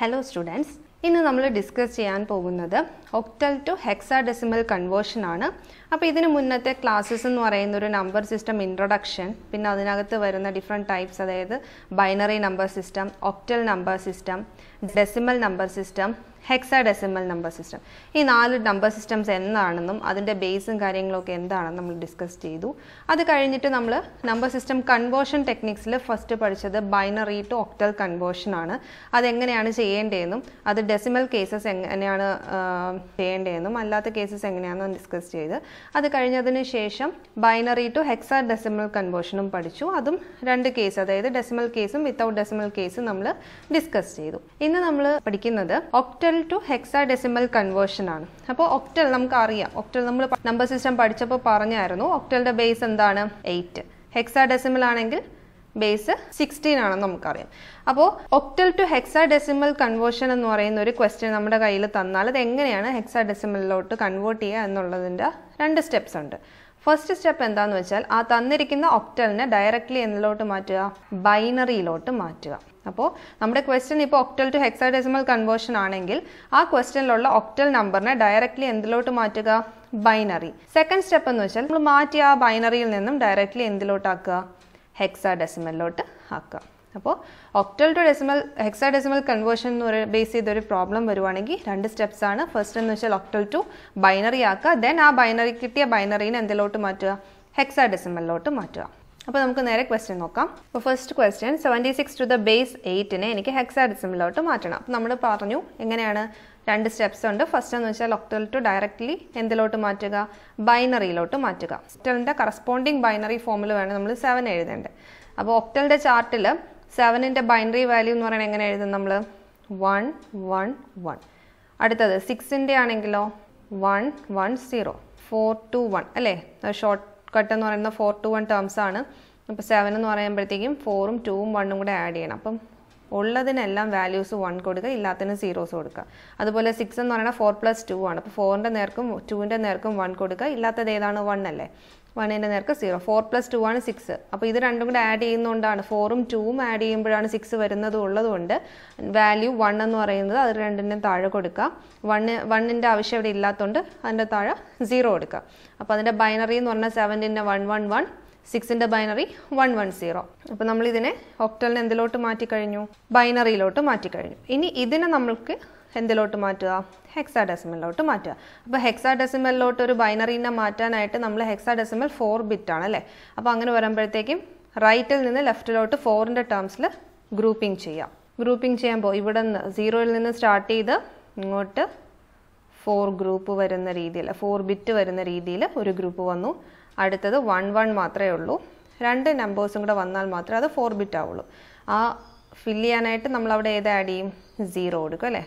hello students ഇന്ന് നമ്മൾ discuss ചെയ്യാൻ പോകുന്നത് octal to hexadecimal conversion ആണ് അപ്പോൾ ഇതിന് മുന്നത്തെ ക്ലാസ്സസ് എന്ന് പറയുന്ന ഒരു നമ്പർ സിസ്റ്റം ഇൻട്രൊഡക്ഷൻ പിന്നെ അതിനകത്ത് വരുന്ന ഡിഫറെൻ്റ് ടൈപ്സ് അതായത് binary number system octal number system decimal number system hexadecimal number system ഈ നാല് നമ്പർ സിസ്റ്റംസ് എന്താണെന്നും അതിൻ്റെ ബേസും കാര്യങ്ങളൊക്കെ എന്താണെന്ന് നമ്മൾ ഡിസ്കസ് ചെയ്തു അത് കഴിഞ്ഞിട്ട് നമ്മൾ നമ്പർ സിസ്റ്റം കൺവേർഷൻ ടെക്നിക്സിൽ ഫസ്റ്റ് പഠിച്ചത് ബൈനറി ടു ഒക്ടൽ കൺവേർഷൻ ആണ് അതെങ്ങനെയാണ് ചെയ്യേണ്ടതെന്നും അത് ഡെസിമൽ കേസസ് എങ്ങനെയാണ് ചെയ്യേണ്ടതെന്നും അല്ലാത്ത കേസസ് എങ്ങനെയാണെന്നും ഡിസ്കസ് ചെയ്ത് അത് കഴിഞ്ഞതിന് ശേഷം ബൈനറി ടു ഹെക്സാ ഡെസിമൽ കൺവേർഷനും പഠിച്ചു അതും രണ്ട് കേസ് അതായത് ഡെസിമൽ കേസും വിത്തൗട്ട് ഡെസിമൽ കേസും നമ്മൾ ഡിസ്കസ് ചെയ്തു ഇന്ന് നമ്മൾ പഠിക്കുന്നത് octal to hexadecimal conversion ആണ് അപ്പോൾ ഒക്ടൽ നമുക്ക് അറിയാം ഒക്ടൽ നമ്മൾ നമ്പർ സിസ്റ്റം പഠിച്ചപ്പോൾ പറഞ്ഞായിരുന്നു ഒക്ടലിൻ്റെ ബേസ് എന്താണ് എയ്റ്റ് ഹെക്സാ ഡെസിമൽ ആണെങ്കിൽ ബേസ് സിക്സ്റ്റീൻ ആണെന്ന് നമുക്കറിയാം അപ്പോൾ octal to hexadecimal conversion എന്ന് പറയുന്ന ഒരു ക്വസ്റ്റ്യൻ നമ്മുടെ കയ്യിൽ തന്നാൽ അത് എങ്ങനെയാണ് ഹെക്സാ ഡെസിമലിലോട്ട് കൺവേർട്ട് ചെയ്യുക എന്നുള്ളതിൻ്റെ രണ്ട് സ്റ്റെപ്സ് ഉണ്ട് ഫസ്റ്റ് സ്റ്റെപ്പ് എന്താണെന്ന് വെച്ചാൽ ആ തന്നിരിക്കുന്ന ഒക്ടലിനെ ഡയറക്റ്റ്ലി എന്നിലോട്ട് മാറ്റുക ബൈനറിയിലോട്ട് മാറ്റുക അപ്പോൾ നമ്മുടെ ക്വസ്റ്റ്യൻ ഇപ്പോൾ ഒക്ടൽ ടു ഹെക്സാഡെസിമൽ കൺവേർഷൻ ആണെങ്കിൽ ആ ക്വസ്റ്റ്യനിലുള്ള ഒക്ടൽ നമ്പറിനെ ഡയറക്റ്റ്ലി എന്തിലോട്ട് മാറ്റുക ബൈനറി സെക്കൻഡ് സ്റ്റെപ്പ് എന്ന് വെച്ചാൽ നമ്മൾ മാറ്റി ആ ബൈനറിയിൽ നിന്നും ഡയറക്റ്റ്ലി എന്തിലോട്ടാക്കുക ഹെക്സാഡെസിമലിലോട്ട് ആക്കുക അപ്പോൾ octal to decimal hexadecimal conversion എന്ന് ഒരു ബേസ് ചെയ്തൊരു പ്രോബ്ലം വരുവാണെങ്കിൽ രണ്ട് സ്റ്റെപ്സ് ആണ് ഫസ്റ്റ് എന്ന് വെച്ചാൽ ഒക്ടൽ ടു ബൈനറി ആക്കുക ദെൻ ആ ബൈനറി കിട്ടിയ ബൈനറിനെ എന്തിലോട്ട് മാറ്റുക ഹെക്സാഡെസിമലിലോട്ട് മാറ്റുക അപ്പോൾ നമുക്ക് നേരെ ക്വസ്റ്റ്യൻ നോക്കാം അപ്പോൾ first question seventy six to the base എയ്റ്റിനെ എനിക്ക് ഹെക്സാഡിസിമിലോട്ട് മാറ്റണം അപ്പോൾ നമ്മൾ പറഞ്ഞു എങ്ങനെയാണ് രണ്ട് സ്റ്റെപ്സ് ഉണ്ട് ഫസ്റ്റ് എന്ന് വെച്ചാൽ ഒക്ടൽ ടു ഡയറക്റ്റ്ലി എന്തിലോട്ട് മാറ്റുക ബൈനറിയിലോട്ട് മാറ്റുക ഒക്ടലിൻ്റെ കറസ്പോണ്ടിങ് ബൈനറി ഫോമിൽ വേണം നമ്മൾ സെവൻ എഴുതേണ്ടത് അപ്പോൾ ഒക്ടലിൻ്റെ ചാർട്ടിൽ സെവനിൻ്റെ ബൈനറി വാല്യൂ എന്ന് പറയുന്നത് എങ്ങനെ എഴുതും നമ്മൾ വൺ വൺ വൺ അടുത്തത് സിക്സിൻ്റെ ആണെങ്കിലോ one one zero four two one അല്ലേ ഷോർട്ട് കട്ട് എന്ന് പറയുന്നത് ഫോർ ടു വൺ ടേംസ് ആണ് അപ്പോൾ സെവൻ എന്ന് പറയുമ്പോഴത്തേക്കും ഫോറും ടൂവും വണ്ണും കൂടെ ആഡ് ചെയ്യണം അപ്പം ഉള്ളതിനെല്ലാം വാല്യൂസ് വൺ കൊടുക്കുക ഇല്ലാത്തതിന് സീറോസ് കൊടുക്കുക അതുപോലെ സിക്സ് എന്ന് പറയുന്നത് ഫോർ പ്ലസ് ടു ആണ് അപ്പോൾ ഫോറിൻ്റെ നേർക്കും ടുവിൻ്റെ നേർക്കും വൺ കൊടുക്കുക ഇല്ലാത്തത് ഏതാണ് വൺ അല്ലേ വണ്ണിൻ്റെ നേർക്ക് സീറോ ഫോർ പ്ലസ് ടു ആണ് സിക്സ് അപ്പോൾ ഇത് രണ്ടും കൂടെ ആഡ് ചെയ്യുന്നതുകൊണ്ടാണ് ഫോറും ടൂവും ആഡ് ചെയ്യുമ്പോഴാണ് സിക്സ് വരുന്നത് ഉള്ളതുകൊണ്ട് വാല്യൂ വൺ എന്ന് പറയുന്നത് അത് രണ്ടിൻ്റെയും താഴെ കൊടുക്കുക വണ്ണ് വണ്ണിൻ്റെ ആവശ്യം ഇവിടെ ഇല്ലാത്തതുകൊണ്ട് അതിൻ്റെ താഴെ സീറോ കൊടുക്കുക അപ്പോൾ അതിൻ്റെ ബൈനറി എന്ന് പറഞ്ഞാൽ സെവൻറ്റിൻ്റെ വൺ വൺ വൺ സിക്സിൻ്റെ ബൈനറി വൺ വൺ സീറോ നമ്മൾ ഇതിനെ ഒക്ടലിനെ എന്തിലോട്ട് മാറ്റിക്കഴിഞ്ഞു ബൈനറിയിലോട്ട് മാറ്റിക്കഴിഞ്ഞു ഇനി ഇതിനെ നമ്മൾക്ക് എന്തിലോട്ട് മാറ്റുക ഹെക്സാ ഡെസിമലിലോട്ട് മാറ്റുക അപ്പോൾ ഹെക്സാ ഡെസിമലിലോട്ട് ഒരു ബൈനറിനെ മാറ്റാനായിട്ട് നമ്മൾ ഹെക്സാ ഡെസിമൽ ഫോർ ബിറ്റ് ആണ് അല്ലേ അപ്പോൾ അങ്ങനെ വരുമ്പോഴത്തേക്കും റൈറ്റിൽ നിന്ന് ലെഫ്റ്റിലോട്ട് ഫോറിൻ്റെ ടേംസിൽ ഗ്രൂപ്പിംഗ് ചെയ്യാം ഗ്രൂപ്പിംഗ് ചെയ്യുമ്പോൾ ഇവിടെ നിന്ന് സീറോയിൽ നിന്ന് സ്റ്റാർട്ട് ചെയ്ത് ഇങ്ങോട്ട് ഫോർ ഗ്രൂപ്പ് വരുന്ന രീതിയിൽ ഫോർ ബിറ്റ് വരുന്ന രീതിയിൽ ഒരു ഗ്രൂപ്പ് വന്നു അടുത്തത് വൺ വൺ മാത്രമേ ഉള്ളൂ രണ്ട് നമ്പേഴ്സും കൂടെ വന്നാൽ മാത്രമേ അത് ഫോർ ബിറ്റ് ആവുള്ളൂ ആ ഫില്ല് ചെയ്യാനായിട്ട് നമ്മൾ അവിടെ ഏത് ആഡ് ചെയ്യും സീറോ കൊടുക്കും അല്ലേ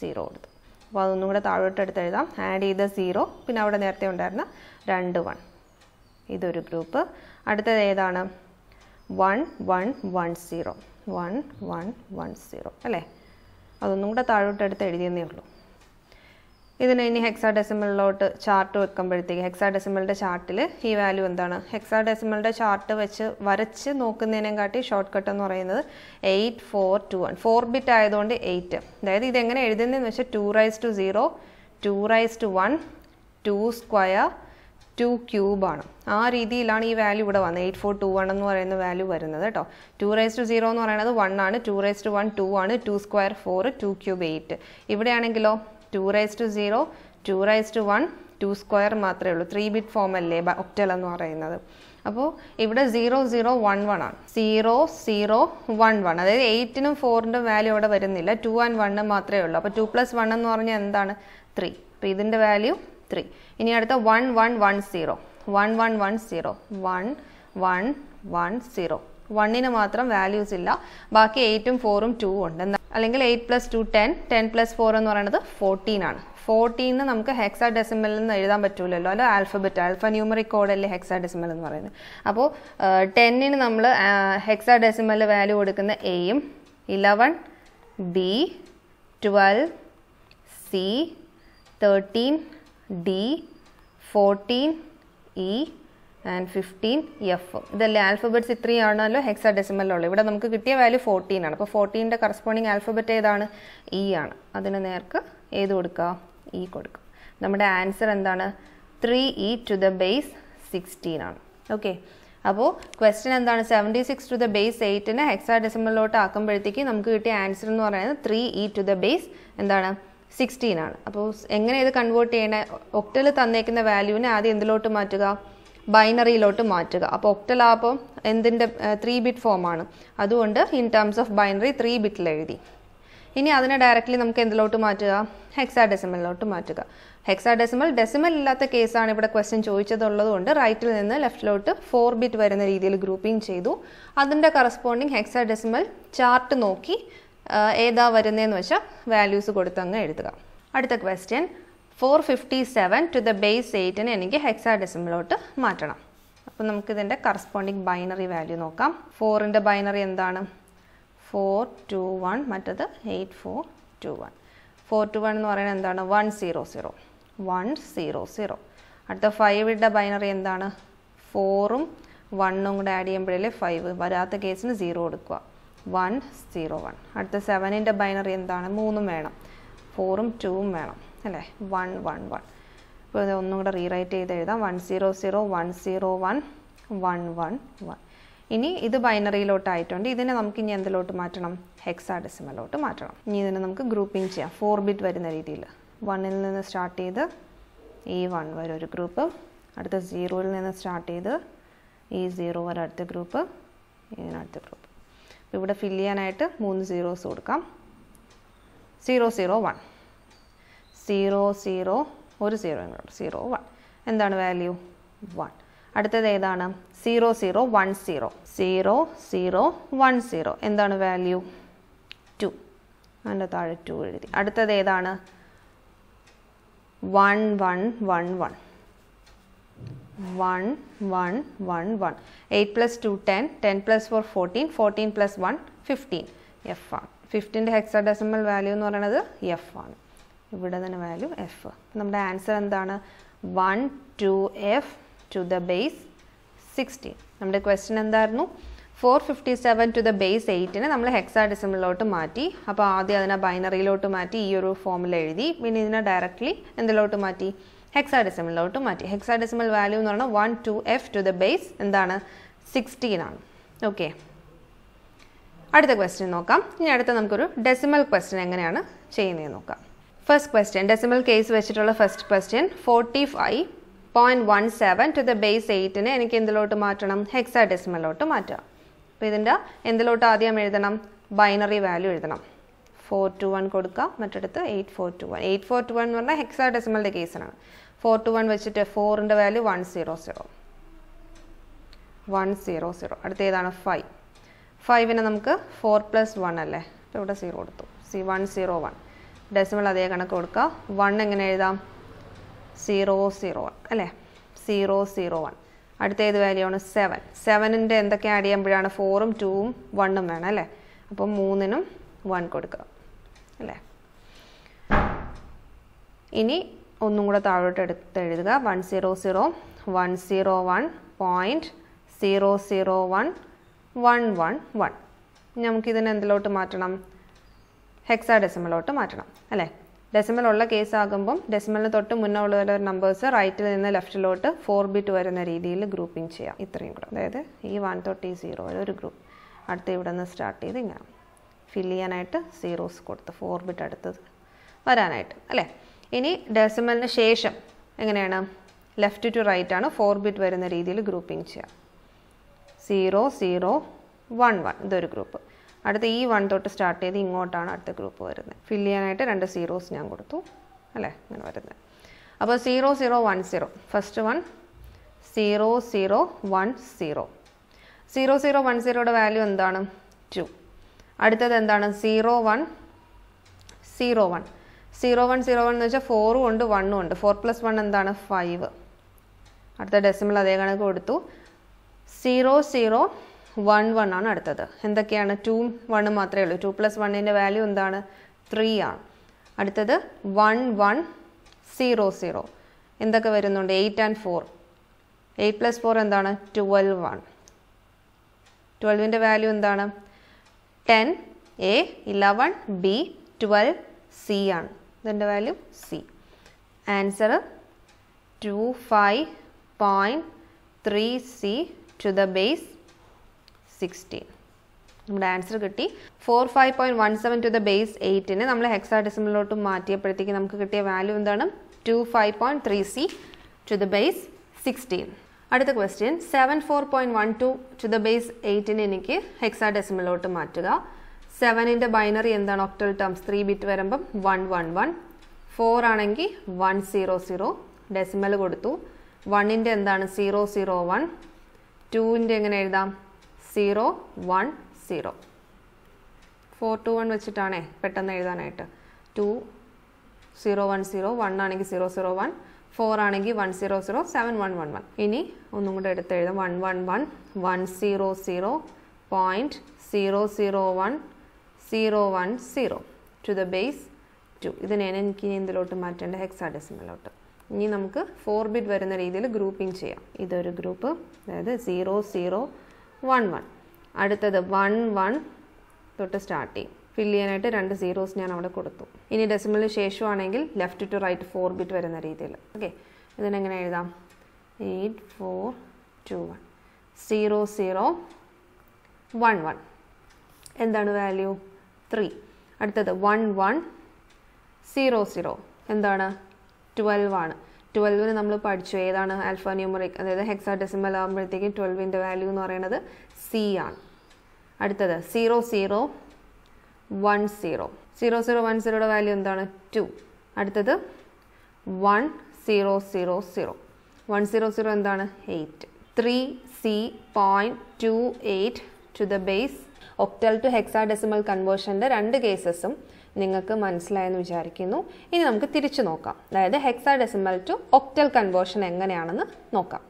സീറോ കൊടുത്തു അപ്പോൾ അതൊന്നും കൂടെ താഴോട്ട് എടുത്ത് എഴുതാം ആഡ് ചെയ്ത സീറോ പിന്നെ അവിടെ നേരത്തെ ഉണ്ടായിരുന്ന രണ്ട് വൺ ഇതൊരു ഗ്രൂപ്പ് അടുത്തത് ഏതാണ് one one one zero one one one zero അല്ലേ അതൊന്നും കൂടെ താഴോട്ട് എടുത്ത് എഴുതിയെന്നേ ഉള്ളൂ ഇതിന് ഇനി ഹെക്സാ ഡെസിമലിലോട്ട് ചാർട്ട് വെക്കുമ്പോഴത്തേക്ക് ഹെക്സാ ഡെസിമലിൻ്റെ ചാർട്ടിൽ ഈ വാല്യൂ എന്താണ് ഹെക്സാ ഡെസിമലിൻ്റെ ചാർട്ട് വെച്ച് വരച്ച് കാട്ടി ഷോർട്ട് കട്ട് എന്ന് പറയുന്നത് eight four two one four bit ആയതുകൊണ്ട് എയ്റ്റ് അതായത് ഇതെങ്ങനെ എഴുതുന്നതെന്ന് വെച്ചാൽ two raise two zero two raise two one two square two ക്യൂബാണ് ആ രീതിയിലാണ് ഈ വാല്യൂ ഇവിടെ വന്നത് എയ്റ്റ് ഫോർ ടു വൺ എന്ന് പറയുന്ന വാല്യൂ വരുന്നത് കേട്ടോ ടു റൈസ് ടു സീറോ എന്ന് പറയുന്നത് വൺ ആണ് two raise two one two ആണ് two square four two cube eight ഇവിടെയാണെങ്കിലോ two raise two zero two raise two one two square മാത്രമേ ഉള്ളൂ ത്രീ ബിറ്റ് ഫോം അല്ലേ ഒക്ടൽ എന്ന് പറയുന്നത് അപ്പോൾ ഇവിടെ സീറോ സീറോ വൺ വൺ ആണ് സീറോ സീറോ വൺ വൺ അതായത് എയ്റ്റിനും ഫോറിൻ്റെ വാല്യൂ അവിടെ വരുന്നില്ല ടു ആൻഡ് വണ്ണും മാത്രമേ ഉള്ളൂ അപ്പോൾ ടു പ്ലസ് വൺ എന്ന് പറഞ്ഞാൽ എന്താണ് ത്രീ അപ്പോൾ ഇതിൻ്റെ വാല്യൂ ത്രീ ഇനി അടുത്ത one one one zero one one one zero one one one zero വണ്ണിന് മാത്രം വാല്യൂസ് ഇല്ല ബാക്കി എയ്റ്റും ഫോറും ടൂ ഉണ്ട് അല്ലെങ്കിൽ eight plus two ten ten plus four എന്ന് പറയുന്നത് ഫോർട്ടീൻ ആണ് ഫോർട്ടീന്ന് നമുക്ക് ഹെക്സാ ഡെസിമൽ എന്ന് എഴുതാൻ പറ്റൂലല്ലോ അല്ല ആൽഫബറ്റ് ആൽഫ ന്യൂമറി കോഡ് അല്ലേ ഹെക്സാ ഡെസിമൽ എന്ന് പറയുന്നത് അപ്പോൾ ടെന്നിന് നമ്മൾ ഹെക്സാ ഡെസിമൽ വാല്യൂ കൊടുക്കുന്ന എയും eleven B twelve C thirteen D fourteen E and fifteen F ഇതല്ലേ ആൽഫബറ്റ്സ് ഇത്രയാണല്ലോ ഹെക്സാ ഡെസിമലുള്ളൂ ഇവിടെ നമുക്ക് കിട്ടിയ വാല്യൂ ഫോർട്ടീൻ ആണ് അപ്പോൾ ഫോർട്ടീൻ്റെ കറസ്പോണ്ടിങ് ആൽഫബറ്റ് ഏതാണ് ഇ e ആണ് അതിന് നേർക്ക് ഏത് കൊടുക്കുക ഇ e കൊടുക്കുക നമ്മുടെ ആൻസർ എന്താണ് three E to the base sixteen ആണ് ഓക്കെ അപ്പോൾ ക്വസ്റ്റ്യൻ എന്താണ് seventy six to the base എയ്റ്റിനെ ഹെക്സാ ഡെസിമലിലോട്ട് ആക്കുമ്പോഴത്തേക്ക് നമുക്ക് കിട്ടിയ ആൻസർ എന്ന് പറയുന്നത് three E to the base എന്താണ് സിക്സ്റ്റീൻ ആണ് അപ്പോൾ എങ്ങനെ ഇത് കൺവേർട്ട് ചെയ്യണേ ഒക്ടൽ തന്നേക്കുന്ന വാല്യൂവിനെ ആദ്യം എന്തിലോട്ട് മാറ്റുക ബൈനറിയിലോട്ട് മാറ്റുക അപ്പോൾ ഒക്ടലാപ്പം എന്തിൻ്റെ ത്രീ ബിറ്റ് ഫോമാണ് അതുകൊണ്ട് in terms of binary three ബിറ്റിൽ എഴുതി ഇനി അതിനെ ഡയറക്റ്റ്ലി നമുക്ക് എന്തിലോട്ട് മാറ്റുക ഹെക്സാ ഡെസിമലിലോട്ട് മാറ്റുക ഹെക്സാ ഡെസിമൽ ഡെസിമൽ ഇല്ലാത്ത കേസാണ് ഇവിടെ ക്വസ്റ്റ്യൻ ചോദിച്ചതുള്ളത് കൊണ്ട് റൈറ്റിൽ നിന്ന് ലെഫ്റ്റിലോട്ട് ഫോർ ബിറ്റ് വരുന്ന രീതിയിൽ ഗ്രൂപ്പിംഗ് ചെയ്തു അതിൻ്റെ കറസ്പോണ്ടിങ് ഹെക്സാ ഡെസിമൽ ചാർട്ട് നോക്കി ഏതാ വരുന്നതെന്ന് വെച്ചാൽ വാല്യൂസ് കൊടുത്തങ്ങ് എഴുതുക അടുത്ത question four fifty seven to the base എയ്റ്റിനെ എനിക്ക് ഹെക്സാ ഡെസിമിലോട്ട് മാറ്റണം അപ്പം നമുക്കിതിൻ്റെ കറസ്പോണ്ടിങ് ബൈനറി വാല്യൂ നോക്കാം ഫോറിൻ്റെ ബൈനറി എന്താണ് ഫോർ ടു വൺ മറ്റത് eight four two one four two one എന്ന് പറയുന്നത് എന്താണ് one zero zero one zero zero അടുത്ത ഫൈവിൻ്റെ ബൈനറി എന്താണ് ഫോറും വണ്ണും കൂടെ ആഡ് ചെയ്യുമ്പോഴേ ഫൈവ് വരാത്ത കേസിന് സീറോ എടുക്കുക വൺ സീറോ വൺ അടുത്ത സെവനിൻ്റെ ബൈനറി എന്താണ് മൂന്നും വേണം ഫോറും ടൂവും വേണം അല്ലേ വൺ വൺ വൺ അപ്പോൾ ഇത് ഒന്നും കൂടെ റീറൈറ്റ് ചെയ്ത് എഴുതാം one zero zero one zero one one one one ഇനി ഇത് ബൈനറിയിലോട്ട് ആയിട്ടുണ്ട് ഇതിനെ നമുക്ക് ഇനി എന്തിലോട്ട് മാറ്റണം ഹെക്സാ ഡെസിമലോട്ട് മാറ്റണം ഇനി ഇതിനെ നമുക്ക് ഗ്രൂപ്പിംഗ് ചെയ്യാം ഫോർ ബിറ്റ് വരുന്ന രീതിയിൽ വണ്ണിൽ നിന്ന് സ്റ്റാർട്ട് ചെയ്ത് ഈ വൺ വരെ ഒരു ഗ്രൂപ്പ് അടുത്ത സീറോയിൽ നിന്ന് സ്റ്റാർട്ട് ചെയ്ത് ഈ സീറോ വരെ അടുത്ത ഗ്രൂപ്പ് ഇതിനടുത്ത ഗ്രൂപ്പ് ഇവിടെ ഫില്ല് ചെയ്യാനായിട്ട് മൂന്ന് സീറോസ് കൊടുക്കാം zero zero one zero zero ഒരു സീറോ ഇങ്ങോട്ട് സീറോ വൺ എന്താണ് വാല്യൂ വൺ അടുത്തത് ഏതാണ് zero zero one zero zero zero one zero എന്താണ് വാല്യൂ ടു അതിൻ്റെ താഴെ ടു എഴുതി അടുത്തത് ഏതാണ് one one one one one one one one eight plus two ten ten plus four fourteen fourteen plus one fifteen F ആണ് ഫിഫ്റ്റീൻ്റെ hexa decimal value എന്ന് പറയുന്നത് എഫ് ആണ് ഇവിടെ തന്നെ വാല്യൂ എഫ് നമ്മുടെ ആൻസർ എന്താണ് one two F to the base sixteen നമ്മുടെ ക്വസ്റ്റ്യൻ എന്തായിരുന്നു four fifty seven to the base എയ്റ്റിനെ നമ്മൾ ഹെക്സാ ഡെസിമലിലോട്ട് മാറ്റി അപ്പോൾ ആദ്യം അതിനെ ബൈനറിയിലോട്ട് മാറ്റി ഈ ഒരു ഫോമിൽ എഴുതി പിന്നെ ഇതിനെ ഡയറക്റ്റ്ലി എന്തിലോട്ട് മാറ്റി ഹെക്സാ ഡെസിമലിലോട്ട് മാറ്റി ഹെക്സാ ഡെസിമൽ വാല്യൂ എന്ന് പറഞ്ഞാൽ one two F to the base എന്താണ് സിക്സ്റ്റീൻ ആണ് ഓക്കെ അടുത്ത ക്വസ്റ്റ്യൻ നോക്കാം ഇനി അടുത്ത നമുക്കൊരു ഡെസിമൽ ക്വസ്റ്റ്യൻ എങ്ങനെയാണ് ചെയ്യുന്നതെന്ന് നോക്കാം ഫസ്റ്റ് ക്വസ്റ്റ്യൻ ഡെസിമൽ കേസ് വെച്ചിട്ടുള്ള first question forty five point one seven to the base എയ്റ്റിനെ എനിക്ക് എന്തിലോട്ട് മാറ്റണം ഹെക്സാ ഡെസിമലിലോട്ട് മാറ്റാം അപ്പോൾ ഇതിൻ്റെ എന്തിലോട്ട് ആദ്യം എഴുതണം ബൈനറി വാല്യൂ എഴുതണം ഫോർ ടു വൺ കൊടുക്കുക മറ്റടുത്ത് eight four two one eight four two one എന്ന് പറഞ്ഞാൽ ഹെക്സാ ഡെസിമലിൻ്റെ കേസിനാണ് ഫോർ ടു വൺ വെച്ചിട്ട് ഫോറിൻ്റെ value one zero zero one zero zero അടുത്ത ഏതാണ് ഫൈവ് ഫൈവിന് നമുക്ക് ഫോർ പ്ലസ് വൺ അല്ലേ അപ്പോൾ ഇവിടെ സീറോ കൊടുത്തു C one zero one decimal അതേ കണക്ക് കൊടുക്കുക വൺ എങ്ങനെ എഴുതാം സീറോ സീറോ വൺ അല്ലേ സീറോ സീറോ വൺ അടുത്ത ഏത് വാല്യൂ ആണ് സെവൻ സെവനിൻ്റെ എന്തൊക്കെ ആഡ് ചെയ്യുമ്പോഴാണ് ഫോറും ടൂവും വണ്ണും വേണം അല്ലേ അപ്പം മൂന്നിനും വൺ കൊടുക്കുക അല്ലേ ഇനി ഒന്നും കൂടെ താഴോട്ട് എടുത്ത് എഴുതുക one zero zero one zero one point zero zero one one one one നമുക്കിതിനെന്തിലോട്ട് മാറ്റണം ഹെക്സാ ഡെസിമലോട്ട് മാറ്റണം അല്ലേ ഡെസിമൽ കേസ് ആകുമ്പം ഡെസിമലിന് തൊട്ട് മുന്നേ ഉള്ള നമ്പേഴ്സ് റൈറ്റിൽ നിന്ന് ലെഫ്റ്റിലോട്ട് ഫോർ ബിറ്റ് വരുന്ന രീതിയിൽ ഗ്രൂപ്പിംഗ് ചെയ്യാം ഇത്രയും കൂടെ അതായത് ഈ വൺ തൊട്ട് ഈ സീറോ ഒരു ഗ്രൂപ്പ് അടുത്ത് ഇവിടെ നിന്ന് സ്റ്റാർട്ട് ചെയ്ത് ഇങ്ങനെ ഫിൽ ചെയ്യാനായിട്ട് സീറോസ് കൊടുത്ത് ഫോർ ബിറ്റ് അടുത്തത് വരാനായിട്ട് അല്ലേ ഇനി ഡെസിമലിന് ശേഷം എങ്ങനെയാണ് ലെഫ്റ്റ് ടു റൈറ്റ് ആണ് ഫോർ ബിറ്റ് വരുന്ന രീതിയിൽ ഗ്രൂപ്പിംഗ് ചെയ്യാം സീറോ സീറോ വൺ വൺ ഇതൊരു ഗ്രൂപ്പ് അടുത്ത ഈ വൺ തൊട്ട് സ്റ്റാർട്ട് ചെയ്ത് ഇങ്ങോട്ടാണ് അടുത്ത ഗ്രൂപ്പ് വരുന്നത് ഫില്ല് ചെയ്യാനായിട്ട് രണ്ട് സീറോസ് ഞാൻ കൊടുത്തു അല്ലേ അങ്ങനെ വരുന്നത് അപ്പോൾ zero zero one zero first one zero zero one zero zero zero one സീറോയുടെ വാല്യൂ എന്താണ് ടു അടുത്തത് എന്താണ് zero one zero one zero one zero one എന്ന് വെച്ചാൽ ഫോറും ഉണ്ട് വണ്ണും ഉണ്ട് ഫോർ പ്ലസ് വൺ എന്താണ് ഫൈവ് അടുത്ത ഡെസിമൽ അതേ കണക്ക് കൊടുത്തു സീറോ സീറോ വൺ വൺ ആണ് അടുത്തത് എന്തൊക്കെയാണ് ടൂവും വണ്ണും മാത്രമേ ഉള്ളൂ ടു പ്ലസ് വണ്ണിൻ്റെ വാല്യൂ എന്താണ് ത്രീ ആണ് അടുത്തത് വൺ വൺ സീറോ സീറോ എന്തൊക്കെ വരുന്നുണ്ട് eight and four eight plus four എന്താണ് ട്വൽവ് ആണ് ട്വൽവിൻ്റെ വാല്യൂ എന്താണ് ten A eleven B twelve C ആണ് ഇതിൻ്റെ value C answer two five point three C to the base sixteen നമ്മുടെ ആൻസർ കിട്ടി four five point one seven to the base എയ്റ്റിന് നമ്മൾ ഹെക്സാ മാറ്റിയപ്പോഴത്തേക്ക് നമുക്ക് കിട്ടിയ വാല്യൂ എന്താണ് to five point three C to the base sixteen അടുത്ത question seven four point one two to the base എയ്റ്റിന് എനിക്ക് ഹെക്സാ മാറ്റുക സെവനിൻ്റെ ബൈനറി എന്താണ് ഒക്ടൽ ടേംസ് ത്രീ ബിറ്റ് വരുമ്പം വൺ വൺ വൺ ഫോർ ആണെങ്കിൽ വൺ സീറോ സീറോ ഡെസിമൽ കൊടുത്തു വണ്ണിൻ്റെ എന്താണ് സീറോ സീറോ വൺ ടുവിൻ്റെ എങ്ങനെ എഴുതാം zero one zero four two one വെച്ചിട്ടാണേ പെട്ടെന്ന് എഴുതാനായിട്ട് two zero one zero one ആണെങ്കിൽ സീറോ സീറോ വൺ ഫോർ ആണെങ്കിൽ one zero zero seven one one one ഇനി ഒന്നും കൂടെ എടുത്ത് എഴുതാം one one one one zero zero point zero zero one zero one zero to the base two ഇതിനെ എനിക്ക് ഇനി എന്തിലോട്ട് മാറ്റേണ്ട ഹെക്സാ ഡെസിമലോട്ട് ഇനി നമുക്ക് ഫോർ ബിറ്റ് വരുന്ന രീതിയിൽ ഗ്രൂപ്പിംഗ് ചെയ്യാം ഇതൊരു ഗ്രൂപ്പ് അതായത് സീറോ സീറോ വൺ വൺ അടുത്തത് വൺ വൺ തൊട്ട് സ്റ്റാർട്ട് ചെയ്യും ഫില്ല് ചെയ്യാനായിട്ട് രണ്ട് സീറോസ് ഞാൻ അവിടെ കൊടുത്തു ഇനി ഡെസിമലിന് ശേഷമാണെങ്കിൽ left to right four bit വരുന്ന രീതിയിൽ ഓക്കെ ഇതിനെങ്ങനെ എഴുതാം eight four two one zero zero one one എന്താണ് വാല്യൂ ത്രീ അടുത്തത് വൺ വൺ സീറോ സീറോ എന്താണ് ട്വൽവ് ആണ് ട്വൽവിന് നമ്മൾ പഠിച്ചു ഏതാണ് ആൽഫ ന്യൂമറിക് അതായത് ഹെക്സാ ഡെസിമൽ ആകുമ്പോഴത്തേക്കും ട്വൽവിൻ്റെ വാല്യൂ എന്ന് പറയുന്നത് സി ആണ് അടുത്തത് zero zero one zero zero zero one സീറോയുടെ വാല്യൂ എന്താണ് ടു അടുത്തത് one zero zero zero one zero zero എന്താണ് eight three C point two eight to the base octal to hexadecimal കൺവേർഷൻ്റെ രണ്ട് കേസസും നിങ്ങൾക്ക് മനസ്സിലായെന്ന് വിചാരിക്കുന്നു ഇനി നമുക്ക് തിരിച്ചു നോക്കാം അതായത് hexadecimal to octal conversion എങ്ങനെയാണെന്ന് നോക്കാം